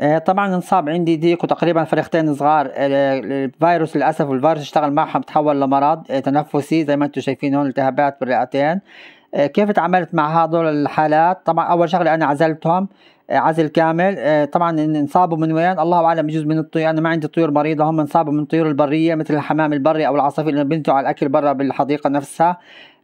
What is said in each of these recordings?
آه، طبعا انصاب عندي ديك وتقريبا فريقتين صغار آه، الفيروس للاسف والفيروس اشتغل معهم تحول لمرض آه، تنفسي زي ما انتم شايفين هون التهابات بالرئتين كيف تعاملت مع هذول الحالات طبعا اول شغله انا عزلتهم عزل كامل طبعا انصابوا من وين الله اعلم بجوز من الطيور انا ما عندي طيور مريضه هم انصابوا من الطيور البريه مثل الحمام البري او العصافير اللي بنتوا على الاكل برا بالحديقه نفسها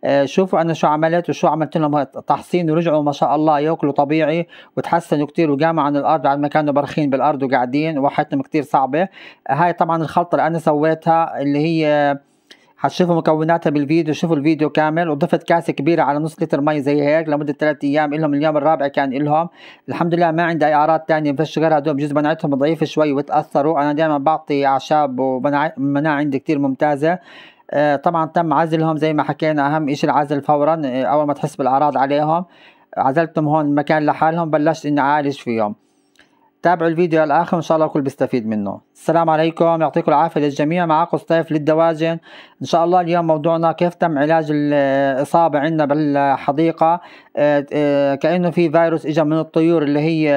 آه، شوفوا انا شو عملت وشو عملت لهم تحصين ورجعوا ما شاء الله ياكلوا طبيعي وتحسنوا كتير وقاموا عن الارض بعد ما كانوا برخين بالارض وقاعدين وحياتهم كتير صعبه هاي طبعا الخلطه اللي انا سويتها اللي هي حتشوفوا مكوناتها بالفيديو شوفوا الفيديو كامل وضفت كاسة كبيرة على نص لتر مي زي هيك لمدة ثلاث أيام إلهم اليوم الرابع كان إلهم الحمد لله ما عندي أي أعراض تانية فيش غير هدول بجوز مناعتهم ضعيفة شوي وتأثروا أنا دائما بعطي أعشاب ومناعة عندي كتير ممتازة آه، طبعا تم عزلهم زي ما حكينا اهم شيء العزل فورا آه، اول ما تحس بالاعراض عليهم عزلتهم هون مكان لحالهم بلشت اني اعالج فيهم تابعوا الفيديو للاخر ان شاء الله الكل بيستفيد منه السلام عليكم يعطيكم العافيه للجميع معكم سطيف للدواجن ان شاء الله اليوم موضوعنا كيف تم علاج الاصابه عندنا بالحديقه آه، كانه في فيروس اجى من الطيور اللي هي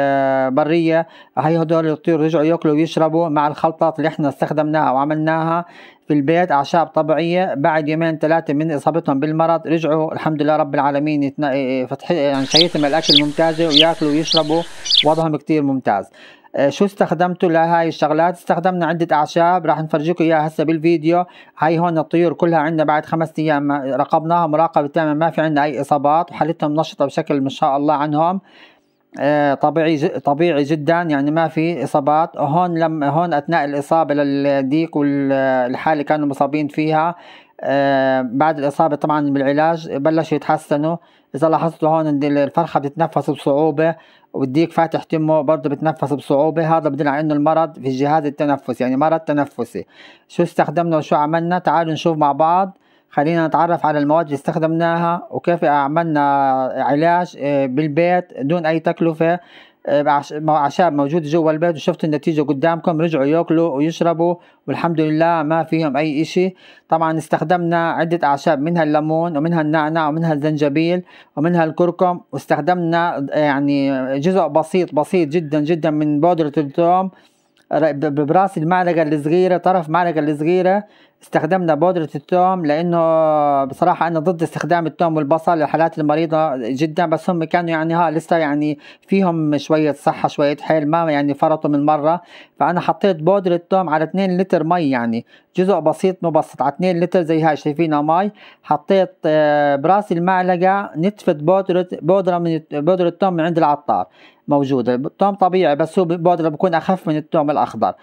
بريه هي هدول الطيور رجعوا ياكلوا ويشربوا مع الخلطات اللي احنا استخدمناها وعملناها في البيت أعشاب طبيعية بعد يومين ثلاثة من إصابتهم بالمرض رجعوا الحمد لله رب العالمين يتنا... إيه، إيه، فتح... يعني شيتهم الأكل ممتازة وياكلوا ويشربوا وضعهم كتير ممتاز آه، شو استخدمتوا لهاي الشغلات استخدمنا عدة أعشاب راح نفرجيكم إياها هسه بالفيديو هاي هون الطيور كلها عندنا بعد خمس أيام راقبناها مراقبة تامة ما في عندنا أي إصابات وحالتهم نشطة بشكل ما شاء الله عنهم آه، طبيعي طبيعي جدا يعني ما في اصابات هون لما هون اثناء الاصابه للديك والحاله اللي كانوا مصابين فيها آه، بعد الاصابه طبعا بالعلاج بلشوا يتحسنوا اذا لاحظتوا هون الفرخه بتتنفس بصعوبه والديك فاتح تمه برضه بتنفس بصعوبه هذا بدل على انه المرض في الجهاز التنفسي يعني مرض تنفسي شو استخدمنا وشو عملنا تعالوا نشوف مع بعض خلينا نتعرف على المواد اللي استخدمناها وكيف عملنا علاج آه، بالبيت دون أي تكلفة أعشاب آه، موجود جوا البيت وشفتوا النتيجة قدامكم رجعوا ياكلوا ويشربوا والحمد لله ما فيهم أي إشي طبعا استخدمنا عدة أعشاب منها الليمون ومنها النعناع ومنها الزنجبيل ومنها الكركم واستخدمنا آه، يعني جزء بسيط بسيط جدا جدا من بودرة الثوم براس المعلقة الصغيرة طرف معلقة الصغيرة استخدمنا بودرة الثوم لأنه بصراحة أنا ضد استخدام الثوم والبصل للحالات المريضة جدا بس هم كانوا يعني ها لسه يعني فيهم شوية صحة شوية حيل ما يعني فرطوا من مرة فأنا حطيت بودرة الثوم على 2 لتر مي يعني جزء بسيط مبسط على 2 لتر زي هاي شايفينها مي حطيت آه، براس المعلقة نتفة بودرة بودرة من بودرة الثوم من عند العطار موجودة الثوم طبيعي بس هو بودرة بكون أخف من الثوم الأخضر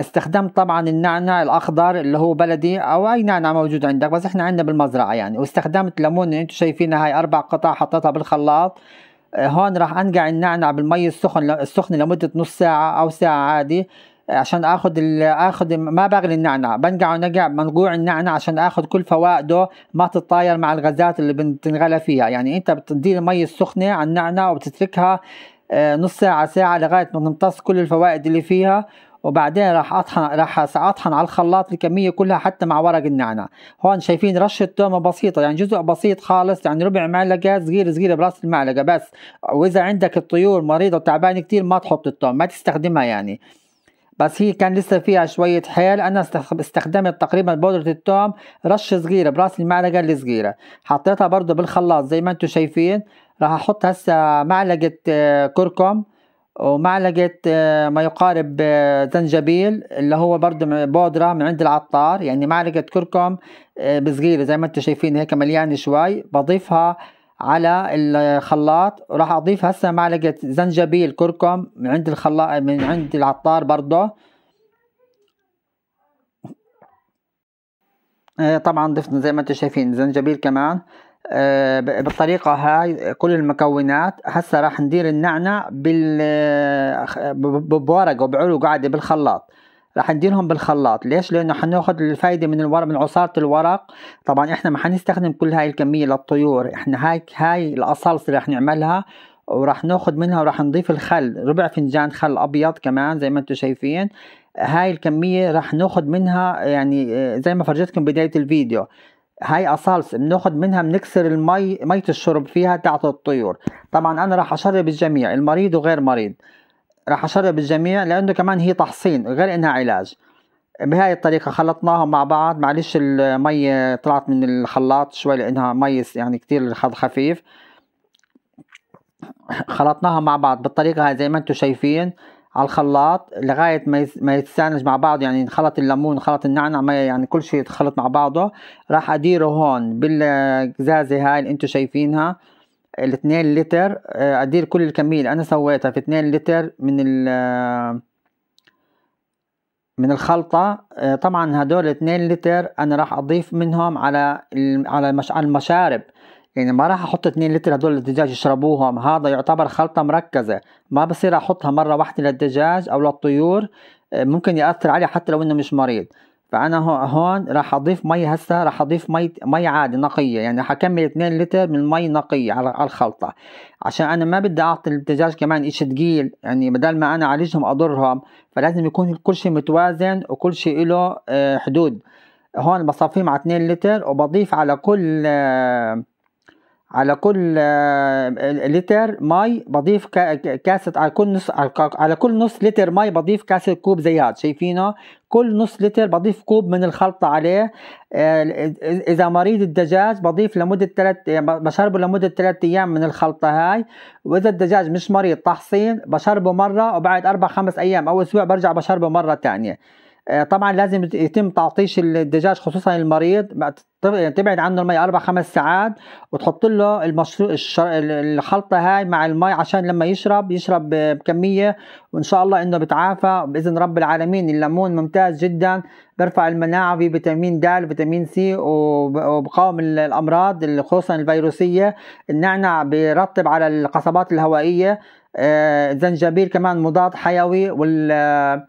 استخدمت طبعا النعناع الاخضر اللي هو بلدي او اي نعناع موجود عندك بس احنا عندنا بالمزرعه يعني واستخدمت ليمون اللي انتم شايفينها هاي اربع قطع حطيتها بالخلاط هون راح انقع النعناع بالمي السخن السخنه لمده نص ساعه او ساعه عادي عشان اخذ اخذ ما بغلي النعناع بنقع نقع منقوع النعناع عشان اخذ كل فوائده ما تتطاير مع الغازات اللي بتنغلى فيها يعني انت بتدي المي السخنه على النعناع وبتتركها آه، نص ساعه ساعه لغايه ما تمتص كل الفوائد اللي فيها وبعدين راح اطحن راح اطحن على الخلاط الكميه كلها حتى مع ورق النعناع هون شايفين رشه تومه بسيطه يعني جزء بسيط خالص يعني ربع معلقه صغير صغير براس المعلقه بس واذا عندك الطيور مريضه وتعبانه كثير ما تحط التوم ما تستخدمها يعني بس هي كان لسه فيها شوية حيل أنا استخدمت تقريبا بودرة التوم رشة صغيرة براس المعلقة الصغيرة حطيتها برضو بالخلاط زي ما انتم شايفين راح أحط هسا معلقة آه، كركم ومعلقة آه، ما يقارب آه، زنجبيل اللي هو برضه بودرة من عند العطار يعني معلقة كركم آه، بصغيرة زي ما انتم شايفين هيك مليانة شوي بضيفها على الخلاط وراح اضيف هسه معلقة زنجبيل كركم من عند الخلاط من عند العطار برضه طبعا ضفنا زي ما انتم شايفين زنجبيل كمان آه، بالطريقه هاي كل المكونات هسه راح ندير النعنع بال آه، بورق وبعلو قاعده بالخلاط راح نديرهم بالخلاط ليش لانه حناخذ الفايده من الورق من عصاره الورق طبعا احنا ما حنستخدم كل هاي الكميه للطيور احنا هاي هاي الاصلص اللي راح نعملها وراح ناخذ منها وراح نضيف الخل ربع فنجان خل ابيض كمان زي ما انتم شايفين هاي الكميه راح ناخذ منها يعني آه، زي ما فرجتكم بدايه الفيديو هاي أصالص بناخد منها بنكسر المي مية الشرب فيها تاعت الطيور طبعا أنا راح أشرب الجميع المريض وغير مريض راح أشرب الجميع لأنه كمان هي تحصين غير إنها علاج بهاي الطريقة خلطناهم مع بعض معلش المي طلعت من الخلاط شوي لأنها مي يعني كتير خفيف خلطناها مع بعض بالطريقة هاي زي ما انتم شايفين على الخلاط لغايه ما ما يتسانج مع بعض يعني خلط الليمون خلط النعنع ما يعني كل شيء يتخلط مع بعضه راح اديره هون بالقزازه هاي اللي انتم شايفينها الاثنين لتر آه، ادير كل الكميه اللي انا سويتها في اثنين لتر من ال من الخلطة آه، طبعا هدول اثنين لتر أنا راح أضيف منهم على على المشارب يعني ما راح احط 2 لتر هدول الدجاج يشربوهم هذا يعتبر خلطة مركزة ما بصير احطها مرة واحدة للدجاج او للطيور آه، ممكن يأثر عليه حتى لو انه مش مريض فانا هون راح اضيف مي هسه راح اضيف مي مي عادي نقيه يعني حكمل 2 لتر من مي نقيه على الخلطه عشان انا ما بدي اعطي الدجاج كمان اشي ثقيل يعني بدل ما انا اعالجهم اضرهم فلازم يكون كل شيء متوازن وكل شيء له آه، حدود هون بصفيهم على 2 لتر وبضيف على كل آه، على كل آه، لتر مي بضيف كاسة على كل نص على كل نص لتر مي بضيف كاسة كوب زي هذا شايفينه كل نص لتر بضيف كوب من الخلطة عليه آه، إذا مريض الدجاج بضيف لمدة ثلاث بشربه لمدة ثلاث أيام من الخلطة هاي وإذا الدجاج مش مريض تحصين بشربه مرة وبعد أربع خمس أيام أو أسبوع برجع بشربه مرة ثانيه آه، طبعا لازم يتم تعطيش الدجاج خصوصا المريض تبعد عنه المي اربع خمس ساعات وتحط له المشروع الخلطه هاي مع المي عشان لما يشرب يشرب بكميه وان شاء الله انه بتعافى باذن رب العالمين الليمون ممتاز جدا برفع المناعه في فيتامين د فيتامين سي وبقاوم الامراض خصوصا الفيروسيه النعنع بيرطب على القصبات الهوائيه الزنجبيل آه، كمان مضاد حيوي وال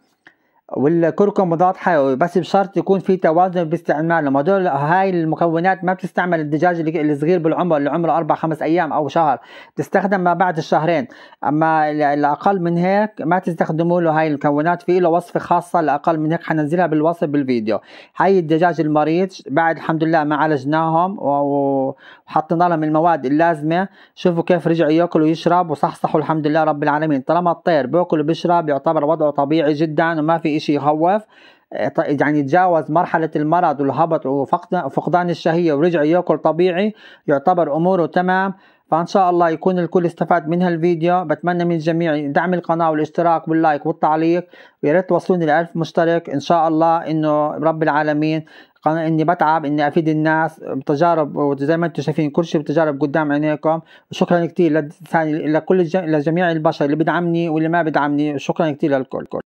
والكركم مضاد حيوي بس بشرط يكون في توازن باستعمالهم هدول هاي المكونات ما بتستعمل الدجاج الصغير بالعمر اللي عمره اربع خمس ايام او شهر بتستخدم ما بعد الشهرين اما الاقل من هيك ما تستخدموا له هاي المكونات في له وصفه خاصه الاقل من هيك حننزلها بالوصف بالفيديو هاي الدجاج المريض بعد الحمد لله ما عالجناهم وحطينا لهم المواد اللازمه شوفوا كيف رجعوا ياكلوا ويشرب وصحصحوا الحمد لله رب العالمين طالما الطير بياكل وبيشرب يعتبر وضعه طبيعي جدا وما في شيء يخوف آه، يعني تجاوز مرحلة المرض والهبط وفقدان الشهية ورجع ياكل طبيعي يعتبر أموره تمام فان شاء الله يكون الكل استفاد من هالفيديو بتمنى من الجميع دعم القناه والاشتراك واللايك والتعليق ويا ريت توصلوني لألف مشترك ان شاء الله انه رب العالمين قناة اني بتعب اني افيد الناس بتجارب وزي ما انتم شايفين كل شيء بتجارب قدام عينيكم وشكرا كثير لكل لجميع البشر اللي بدعمني واللي ما بدعمني شكرا كثير للكل